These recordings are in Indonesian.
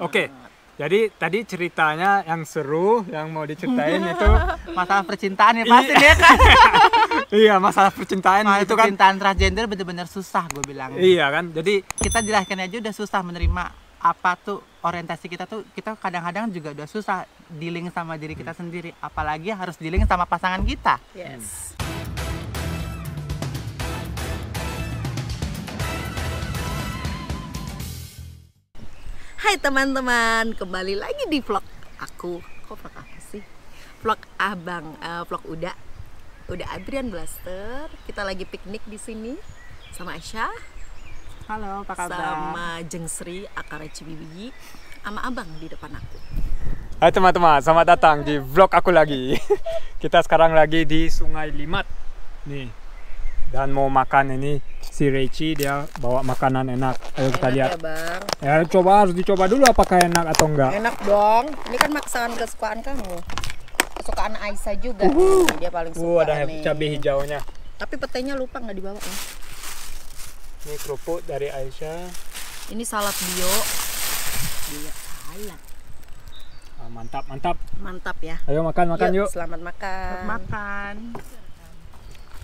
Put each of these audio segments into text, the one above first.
Oke. Jadi tadi ceritanya yang seru yang mau diceritain itu masalah percintaan ya pasti dia kan. iya, masalah percintaan masalah itu kan. Percintaan transgender bener-bener susah gue bilang. Iya kan? Jadi kita jelaskan aja udah susah menerima apa tuh orientasi kita tuh kita kadang-kadang juga udah susah dealing sama diri kita hmm. sendiri apalagi harus dealing sama pasangan kita. Yes. Hmm. Hai teman-teman, kembali lagi di vlog aku Kok vlog apa sih? Vlog abang, uh, vlog Uda Uda Adrian Blaster Kita lagi piknik di sini sama Aisyah Halo, apa kabar? Sama Jeng Sri, Akara Cibibi Sama abang di depan aku Hai teman-teman, selamat datang di vlog aku lagi Kita sekarang lagi di Sungai Limat Nih, dan mau makan ini si Reci dia bawa makanan enak ayo kita ya, lihat ya, bang. ya coba harus dicoba dulu apakah enak atau enggak enak dong ini kan makanan kesukaan kamu kesukaan Aisyah juga uhuh. Nah, dia paling uh, suka uh, ada nih. cabai hijaunya tapi petainya lupa nggak dibawa ya ini kerupuk dari Aisyah ini salad bio ah, mantap mantap mantap ya ayo makan makan yuk, yuk. selamat makan selamat makan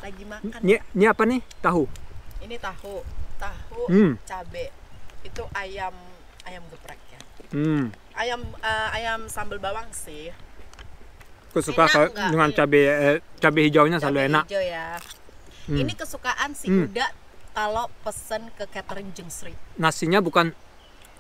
lagi makan. Ini, ini apa nih? Tahu. Ini tahu, tahu, hmm. cabe. Itu ayam ayam geprek ya. Hmm. Ayam uh, ayam sambal bawang sih. Aku suka enak dengan iya. cabe eh, cabe hijaunya cabai selalu hijau enak. Hijau ya. Hmm. Ini kesukaan si hmm. Uda kalau pesen ke catering Jeng Sri. Nasinya bukan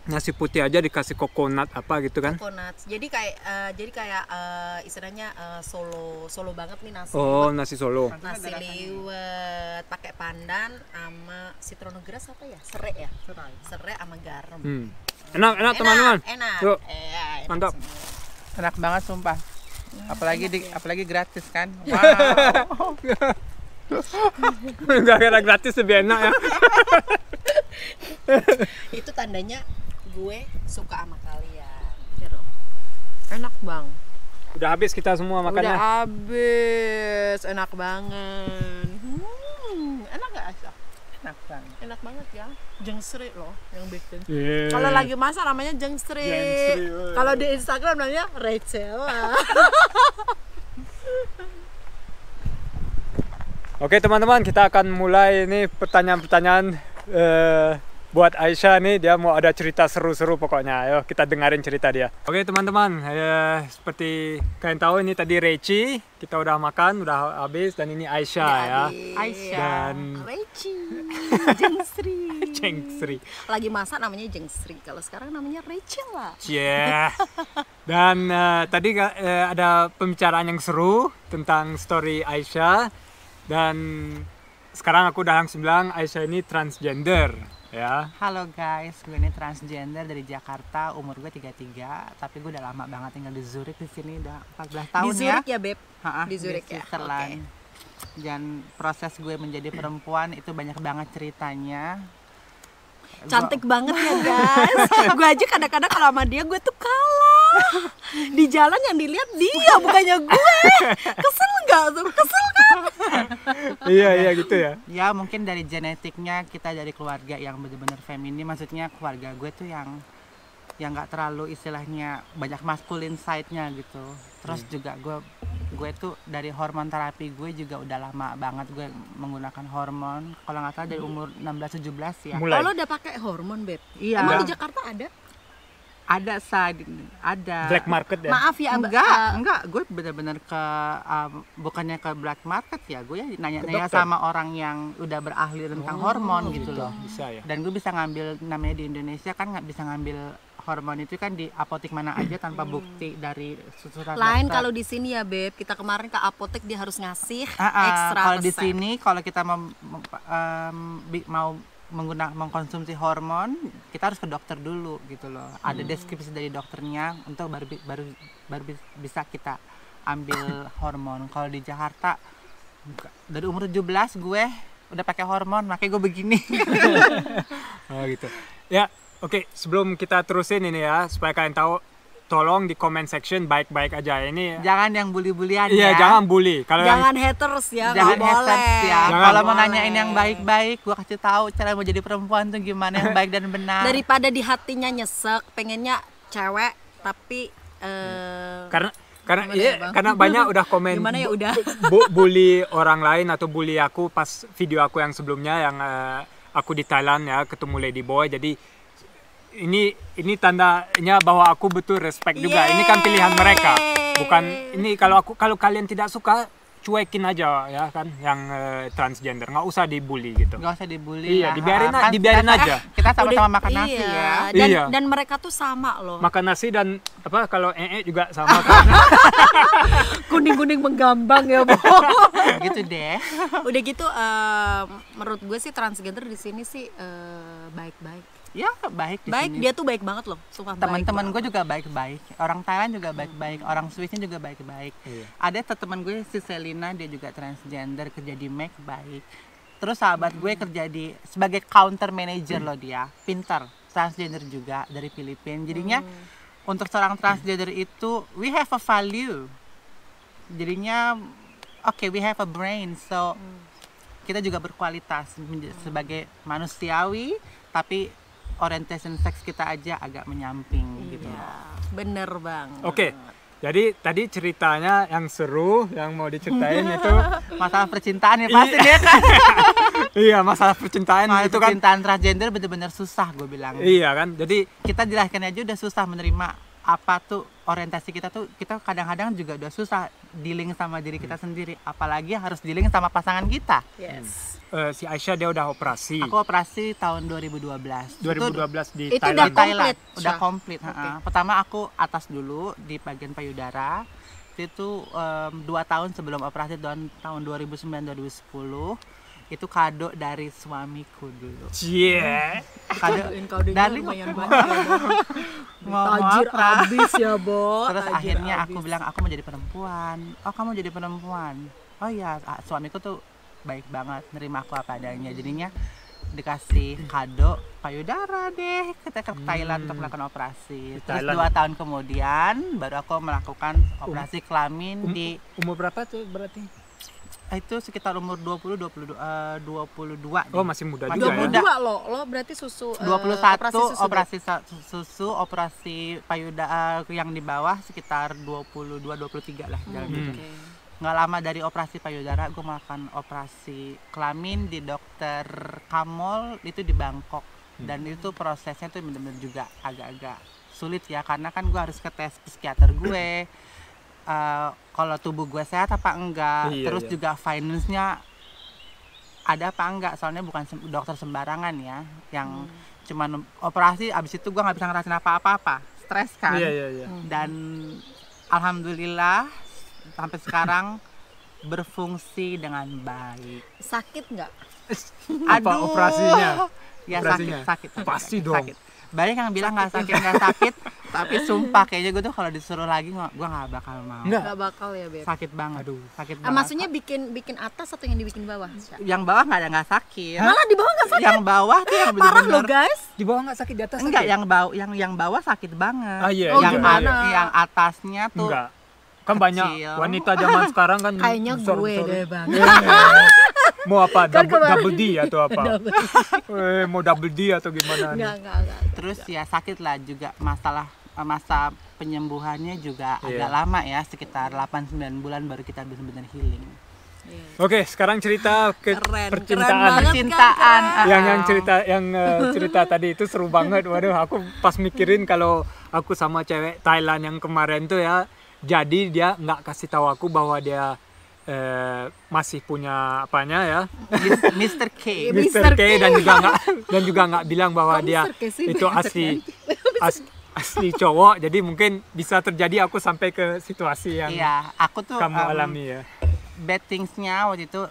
nasi putih aja dikasih coconut apa gitu kan? Coconut. Jadi kayak uh, jadi kayak uh, istilahnya uh, solo solo banget nih nasi. Oh, nasi solo. Nasi liwet pakai pandan sama citron grass apa ya? Serai ya? Serai. sama garam. Hmm. Enak, enak teman-teman. Enak, enak. Yuk. enak Mantap. Semua. Enak banget sumpah. apalagi di, ya. apalagi gratis kan. Wow. Gak kira gratis lebih enak ya. Itu tandanya gue suka sama kalian gitu. enak bang udah habis kita semua makannya udah habis enak banget hmm, enak gak Asya? enak banget enak banget ya jengsri loh yang bikin yeah. kalau lagi masak namanya jengsri, jengsri kalau di Instagram namanya Rachel Oke teman-teman kita akan mulai ini pertanyaan-pertanyaan uh, buat Aisyah nih dia mau ada cerita seru-seru pokoknya ayo kita dengerin cerita dia oke teman-teman ya, seperti kalian tahu ini tadi Reci kita udah makan udah habis dan ini Aisyah ya, ya. Aisyah dan Reci Jengsri Jengsri lagi masak namanya Jengsri kalau sekarang namanya Reci lah yeah. dan uh, tadi uh, ada pembicaraan yang seru tentang story Aisyah dan sekarang aku udah langsung bilang Aisyah ini transgender Ya. Halo guys, gue ini transgender dari Jakarta, umur gue 33, tapi gue udah lama banget tinggal di Zurich di sini udah 14 tahun ya, ya di Zurich ya. ya Beb? Ha -ha, di Zurich di ya. Okay. Dan proses gue menjadi perempuan itu banyak banget ceritanya. Cantik gua... banget ya guys. gue aja kadang-kadang kalau sama dia gue tuh kalah. Di jalan yang dilihat dia bukannya gue. Kesel nggak tuh? Kesel kan? iya iya gitu ya ya mungkin dari genetiknya kita dari keluarga yang bener-bener benar feminin maksudnya keluarga gue tuh yang yang nggak terlalu istilahnya banyak maskulin side-nya gitu terus yeah. juga gue gue tuh dari hormon terapi gue juga udah lama banget gue menggunakan hormon kalau nggak salah dari hmm. umur 16 17 ya kalau Oh, Kalau udah pakai hormon beb iya. emang di Jakarta ada ada sa ada black market ya maaf ya enggak uh, enggak gue benar-benar ke uh, bukannya ke black market ya gue ya nanya-nanya sama orang yang udah berahli tentang oh, hormon gitu, gitu loh bisa ya dan gue bisa ngambil namanya di Indonesia kan nggak bisa ngambil hormon itu kan di apotek mana aja tanpa bukti dari susuran lain kalau di sini ya beb kita kemarin ke apotek dia harus ngasih uh, uh, ekstra kalau di sini kalau kita mau um, mau menggunakan mengkonsumsi hormon kita harus ke dokter dulu gitu loh ada hmm. deskripsi dari dokternya untuk baru baru baru bisa kita ambil hormon kalau di Jakarta dari umur 17 gue udah pakai hormon makanya gue begini oh gitu ya oke sebelum kita terusin ini ya supaya kalian tahu tolong di comment section baik-baik aja ini jangan yang bully-bullyan iya ya. jangan bully kalau jangan yang, haters ya jangan boleh. haters ya jangan kalau mau nanyain yang baik-baik gua kasih tahu cara mau jadi perempuan tuh gimana yang baik dan benar daripada di hatinya nyesek pengennya cewek tapi uh, karena karena iya ya, karena banyak udah komen gimana ya udah bu, bully orang lain atau bully aku pas video aku yang sebelumnya yang uh, aku di Thailand ya ketemu Lady Boy jadi ini ini tandanya bahwa aku betul respect Yeay. juga. Ini kan pilihan mereka. Bukan ini kalau aku kalau kalian tidak suka cuekin aja ya kan yang uh, transgender nggak usah dibully gitu nggak usah dibully iya ya. dibiarin kan dibiarin kita aja kita sama-sama makan iya, nasi ya dan, iya. dan mereka tuh sama loh makan nasi dan apa kalau ee juga sama kan kuning kuning menggambang ya bu gitu deh udah gitu uh, menurut gue sih transgender di sini sih uh, eh, baik -baik ya baik di baik sini. dia tuh baik banget loh teman-teman gue juga baik-baik orang Thailand juga baik-baik hmm. orang Swissnya juga baik-baik iya. ada teman gue si Selina dia juga transgender kerja di Mac baik terus sahabat gue hmm. kerja di sebagai counter manager loh dia pinter transgender juga dari Filipina jadinya hmm. untuk seorang transgender itu we have a value jadinya oke okay, we have a brain so hmm. kita juga berkualitas sebagai manusiawi tapi orientation seks kita aja agak menyamping gitu. iya, gitu. Bener bang. Oke. Okay. Jadi tadi ceritanya yang seru yang mau diceritain itu masalah percintaan ya pasti iya. dia kan. iya, masalah percintaan masalah itu percintaan kan. Percintaan transgender bener-bener susah gue bilang. Iya kan? Jadi kita dilahirkan aja udah susah menerima apa tuh orientasi kita tuh kita kadang-kadang juga udah susah dealing sama diri kita hmm. sendiri, apalagi harus dealing sama pasangan kita. Yes. Uh, si Aisyah dia udah operasi. Aku operasi tahun 2012. 2012 di itu, Thailand. Itu udah komplit. Udah komplit. Okay. pertama aku atas dulu di bagian payudara. Itu um, dua tahun sebelum operasi tahun tahun 2009 2010 itu kado dari suamiku dulu. Cie. Yeah. Hmm. Kado dari lumayan banyak. Ya, tajir habis ya, Bo. Terus tajir akhirnya abis. aku bilang aku mau jadi perempuan. Oh, kamu jadi perempuan. Oh iya, ah, suamiku tuh baik banget nerima aku apa adanya. Jadinya dikasih hmm. kado payudara deh kita ke Thailand hmm. untuk melakukan operasi. Di Terus dua tahun kemudian baru aku melakukan operasi um, kelamin um, di um, umur berapa tuh berarti? Ah, itu sekitar umur 20 22 uh, 22. Oh, masih muda masih juga. Ya? Muda. Ya? lo. Lo berarti susu 21 eh, uh, operasi susu, operasi susu, susu operasi payudara eh, yang di bawah sekitar 22 23 lah hmm. jalan gitu. Okay. Nggak lama dari operasi payudara gue makan operasi kelamin di dokter Kamol itu di Bangkok hmm. dan itu prosesnya tuh bener-bener juga agak-agak sulit ya karena kan gue harus ke tes psikiater gue uh, kalau tubuh gue sehat apa enggak iya, terus iya. juga finance-nya ada apa enggak soalnya bukan sem dokter sembarangan ya yang hmm. cuman operasi abis itu gue nggak bisa ngerasain apa-apa apa, stres kan iya, iya, iya. Hmm. dan alhamdulillah sampai sekarang berfungsi dengan baik sakit nggak aduh operasinya ya operasinya? sakit sakit pasti sakit, dong sakit banyak yang bilang nggak sakit nggak sakit tapi sumpah kayaknya gue tuh kalau disuruh lagi gue nggak bakal mau nggak bakal ya beb sakit banget aduh sakit ah, banget maksudnya bikin bikin atas atau yang dibikin bawah yang bawah nggak ada nggak sakit malah di bawah nggak sakit yang bawah tuh yang parah lo guys di bawah nggak sakit di atas enggak yang bawah yang yang bawah sakit banget ah, iya, oh, yang iya, yang atasnya tuh enggak. kan kecil. banyak wanita zaman sekarang kan kayaknya gue deh bang iya, iya mau apa kan double, double D atau apa eh, mau double D atau gimana enggak, enggak, enggak, terus ya sakit lah juga masalah eh, masa penyembuhannya juga yeah. agak lama ya sekitar 8-9 bulan baru kita benar-benar healing Yeah. Oke, sekarang cerita ke keren, percintaan. Kan, percintaan. Kan, Yang yang cerita yang uh, cerita tadi itu seru banget. Waduh, aku pas mikirin kalau aku sama cewek Thailand yang kemarin tuh ya, jadi dia nggak kasih tahu aku bahwa dia Eh, masih punya apanya ya Mr. K Mr. K, K dan juga nggak dan juga nggak bilang bahwa dia itu asli asli cowok jadi mungkin bisa terjadi aku sampai ke situasi yang iya, kamu alami ya bad thingsnya waktu itu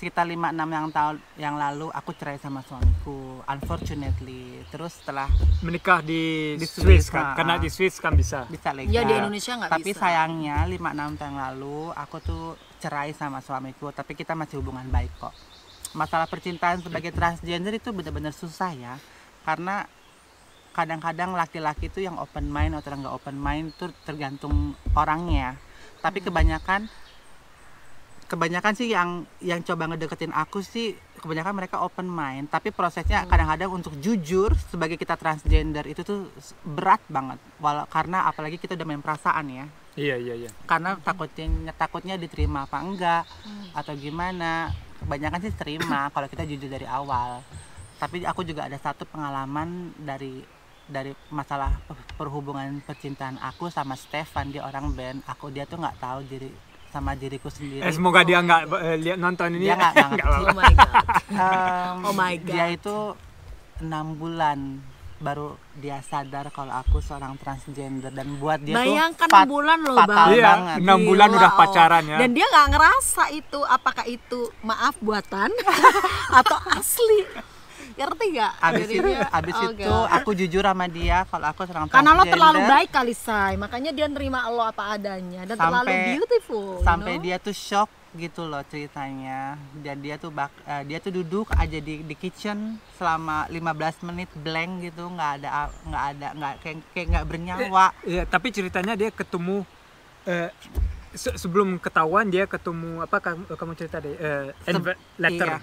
sekitar 5 6 yang tahun yang lalu aku cerai sama suamiku unfortunately terus setelah menikah di, di Swiss, Swiss kan karena di Swiss kan bisa bisa lagi ya di Indonesia nggak tapi bisa. sayangnya 5 6 tahun lalu aku tuh cerai sama suamiku tapi kita masih hubungan baik kok masalah percintaan sebagai transgender itu benar-benar susah ya karena kadang-kadang laki-laki itu yang open mind atau nggak open mind itu tergantung orangnya tapi hmm. kebanyakan kebanyakan sih yang yang coba ngedeketin aku sih kebanyakan mereka open mind tapi prosesnya hmm. kadang-kadang untuk jujur sebagai kita transgender itu tuh berat banget walau karena apalagi kita udah main perasaan ya iya iya iya karena takutnya takutnya diterima apa enggak hmm. atau gimana kebanyakan sih terima kalau kita jujur dari awal tapi aku juga ada satu pengalaman dari dari masalah eh, perhubungan percintaan aku sama Stefan dia orang band aku dia tuh nggak tahu diri sama diriku sendiri. Eh, semoga oh dia nggak oh eh, lihat nonton ini. Dia nggak nggak. oh my god. um, oh my god. Dia itu enam bulan baru dia sadar kalau aku seorang transgender dan buat dia Bayangkan tuh bulan loh fatal bang. Iya, banget. 6 bulan Gila, udah pacaran ya. Dan dia nggak ngerasa itu apakah itu maaf buatan atau asli ngerti gak? Abis itu, abis oh, itu aku jujur sama dia kalau aku serang Karena lo terlalu baik kali say, makanya dia nerima lo apa adanya dan sampai, terlalu beautiful. Sampai know? dia tuh shock gitu loh ceritanya dan dia tuh bak uh, dia tuh duduk aja di di kitchen selama 15 menit blank gitu nggak ada nggak ada nggak kayak kayak nggak bernyawa eh, iya eh, tapi ceritanya dia ketemu eh, sebelum ketahuan dia ketemu apa kamu, cerita deh eh, letter iya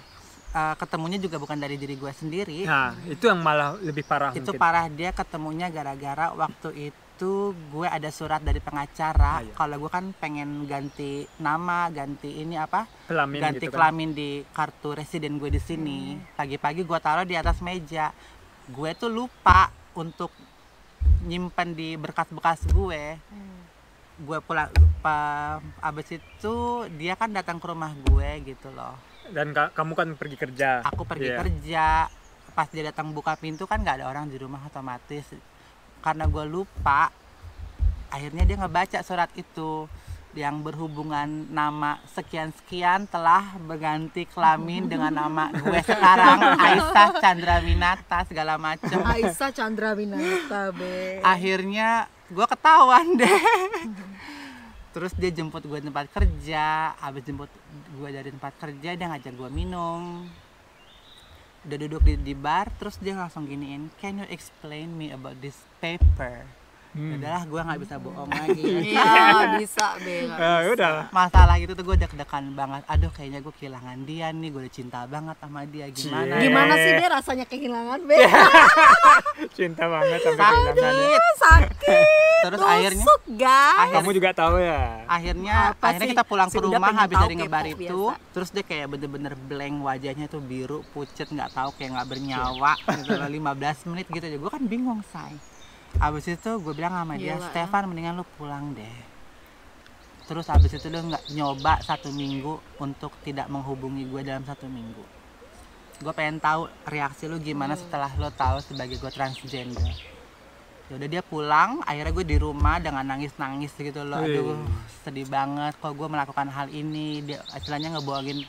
uh, ketemunya juga bukan dari diri gue sendiri. Nah, itu yang malah lebih parah. Itu mungkin. parah dia ketemunya gara-gara waktu itu gue ada surat dari pengacara. Ah, iya. Kalau gue kan pengen ganti nama, ganti ini apa? Kelamin ganti gitu kan. kelamin kan? di kartu residen gue di sini. Hmm. Pagi-pagi gue taruh di atas meja. Gue tuh lupa untuk nyimpan di berkas-berkas gue. Hmm gue pulang pa, abis itu dia kan datang ke rumah gue gitu loh dan ka kamu kan pergi kerja aku pergi yeah. kerja pas dia datang buka pintu kan nggak ada orang di rumah otomatis karena gue lupa akhirnya dia ngebaca surat itu yang berhubungan nama sekian sekian telah berganti kelamin dengan nama gue sekarang Aisyah Chandra Winata segala macam Aisyah Chandra Winata be akhirnya gue ketahuan deh terus dia jemput gue tempat kerja abis jemput gue dari tempat kerja dia ngajak gue minum udah duduk di, di bar terus dia langsung giniin can you explain me about this paper hmm. udahlah gue nggak bisa bohong lagi iya oh, bisa be ya, udah masalah itu tuh gue deg-degan banget aduh kayaknya gue kehilangan dia nih gue udah cinta banget sama dia gimana Cie. gimana sih dia rasanya kehilangan be cinta banget sama sakit kehilangan. sakit terus Tusuk, akhirnya guys. kamu juga tahu ya akhirnya Apa akhirnya sih? kita pulang ke rumah habis dari ngebar gitu, itu biasa. terus dia kayak bener-bener blank wajahnya tuh biru pucet nggak tahu kayak nggak bernyawa gitu lima 15 menit gitu aja gue kan bingung say abis itu gue bilang sama dia Gila, ya. Stefan ya? mendingan lu pulang deh terus abis itu lu nggak nyoba satu minggu untuk tidak menghubungi gue dalam satu minggu gue pengen tahu reaksi lu gimana hmm. setelah lo tahu sebagai gue transgender ya udah dia pulang akhirnya gue di rumah dengan nangis nangis gitu loh aduh sedih banget kok gue melakukan hal ini dia istilahnya ngebohongin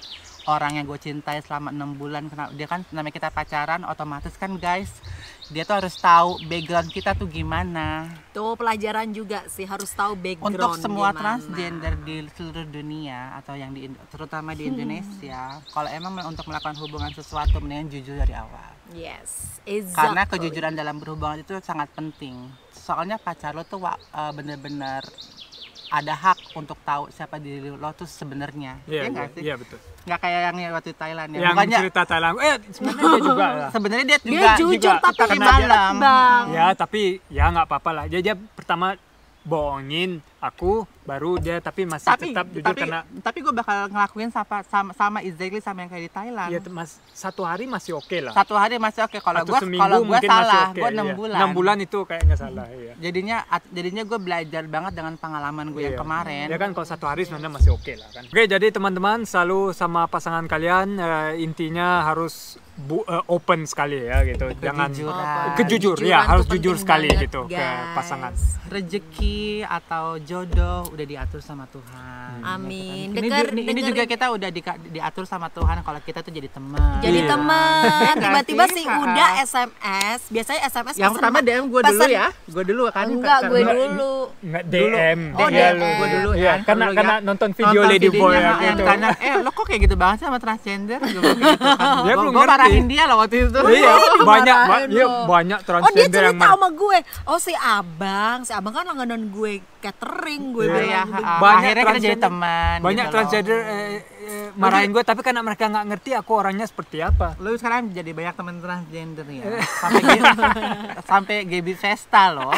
orang yang gue cintai selama enam bulan kenal dia kan namanya kita pacaran otomatis kan guys dia tuh harus tahu background kita tuh gimana tuh pelajaran juga sih harus tahu background untuk semua gimana. transgender di seluruh dunia atau yang di terutama di hmm. Indonesia hmm. kalau emang untuk melakukan hubungan sesuatu mendingan jujur dari awal yes exactly. karena kejujuran dalam berhubungan itu sangat penting soalnya pacar lo tuh eh, bener-bener ada hak untuk tahu siapa diri lo tuh sebenarnya. Iya yeah, nggak sih? Iya yeah, betul. Nggak kayak yang waktu Thailand ya. Yang Bukannya, cerita Thailand. Eh sebenarnya dia juga. sebenarnya dia juga. Dia jujur juga, tapi malam. dalam. Ya tapi ya nggak apa-apa lah. Dia, dia pertama bohongin aku baru dia tapi masih tapi, tetap jujur tapi, karena tapi gue bakal ngelakuin sama sama, sama exactly sama yang kayak di Thailand ya mas satu hari masih oke okay lah satu hari masih oke okay. kalau gue kalau gue salah okay, gue enam iya. bulan enam bulan itu kayaknya salah hmm. iya. jadinya jadinya gue belajar banget dengan pengalaman gue iya. yang kemarin ya kan kalau satu hari sebenarnya masih oke okay lah kan oke jadi teman-teman selalu sama pasangan kalian uh, intinya harus bu, uh, open sekali ya gitu jangan kejujuran, kejujur ya harus jujur sekali banget, gitu guys. ke pasangan rezeki atau jodoh udah diatur sama Tuhan hmm. amin ya, ini, ini, juga kita udah di, diatur sama Tuhan kalau kita tuh jadi teman jadi yeah. teman tiba-tiba sih udah SMS biasanya SMS yang pertama DM gue dulu ya gue dulu kan enggak gue dulu enggak DM oh DM gue iya, ya. dulu ya kan karena karena nonton video Lady Boy ya, gitu. karena eh lo kok kayak gitu banget sama transgender gue gitu kan. parah marahin iya. dia loh waktu itu. Iya, banyak iya, banyak transgender Oh, dia cerita sama gue. Oh, si Abang, si Abang kan langganan gue catering gue yeah. bilang. banyak akhirnya kita jadi teman. Banyak gitu transgender eh, eh, marahin gue tapi karena mereka nggak ngerti aku orangnya seperti apa. Lu sekarang jadi banyak teman transgender ya. sampai sampai Gaby Festa loh.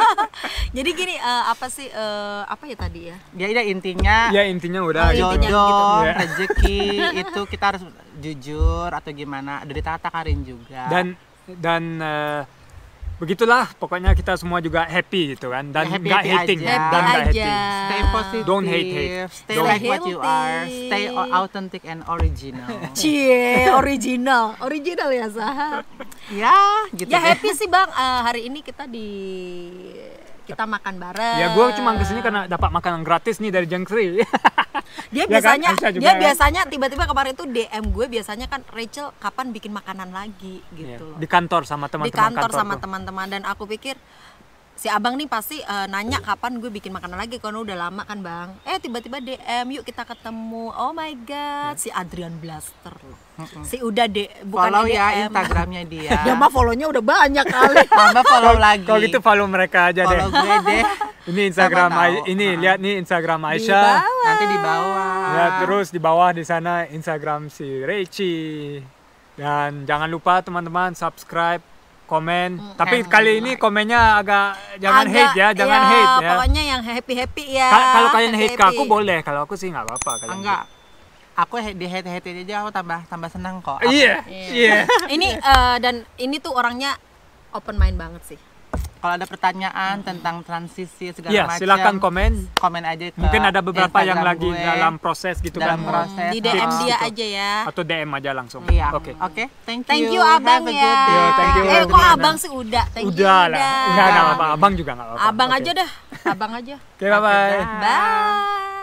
jadi gini uh, apa sih uh, apa ya tadi ya? Ya, ya intinya. Ya intinya udah oh, gitu. Jodoh, gitu. Iya. rezeki itu kita harus jujur atau gimana dari Tata Karin juga dan dan uh, begitulah pokoknya kita semua juga happy gitu kan dan happy, gak hating aja. dan happy hating stay positive don't hate hate stay don't. like healthy. what you are stay authentic and original cie original original ya sah ya gitu ya happy sih bang uh, hari ini kita di kita iya, makan bareng. Ya gue cuma kesini karena dapat makanan gratis nih dari Jengkri. Ya kan? dia ya kan? dia biasanya tiba-tiba kemarin tuh DM gue biasanya kan Rachel kapan bikin makanan lagi iya, gitu ya, Di kantor sama teman-teman Di kantor, kantor sama teman-teman dan aku pikir si abang nih pasti uh, nanya kapan gue bikin makanan lagi karena udah lama kan bang eh tiba-tiba DM yuk kita ketemu oh my god si Adrian Blaster loh si udah de bukan follow DM. ya Instagramnya dia ya mah follownya udah banyak kali mama follow lagi kalau gitu follow mereka aja deh follow gue deh ini Instagram ini nah. lihat nih Instagram Aisyah di nanti di bawah ya terus di bawah di sana Instagram si Reci dan jangan lupa teman-teman subscribe komen. Mm, Tapi kali gitu. ini komennya agak jangan agak, hate ya, jangan ya, hate ya. Pokoknya yang happy happy ya. kalau kalian hate ke aku boleh, kalau aku sih nggak apa-apa. Enggak. Hate. Aku di hate hate aja aku tambah tambah senang kok. Iya. Iya. Yeah. Yeah. ini uh, dan ini tuh orangnya open mind banget sih kalau ada pertanyaan tentang transisi segala ya, macam silakan komen komen aja ke mungkin ada beberapa Instagram yang lagi dalam proses gitu dalam kan proses di DM oh. dia gitu. aja ya atau DM aja langsung iya, oke ya. oke okay. okay. thank you thank you abang ya yeah, thank you eh kok abang, abang sih udah thank udah you lah udah nggak apa abang juga nggak apa abang okay. aja dah abang aja oke okay, bye bye bye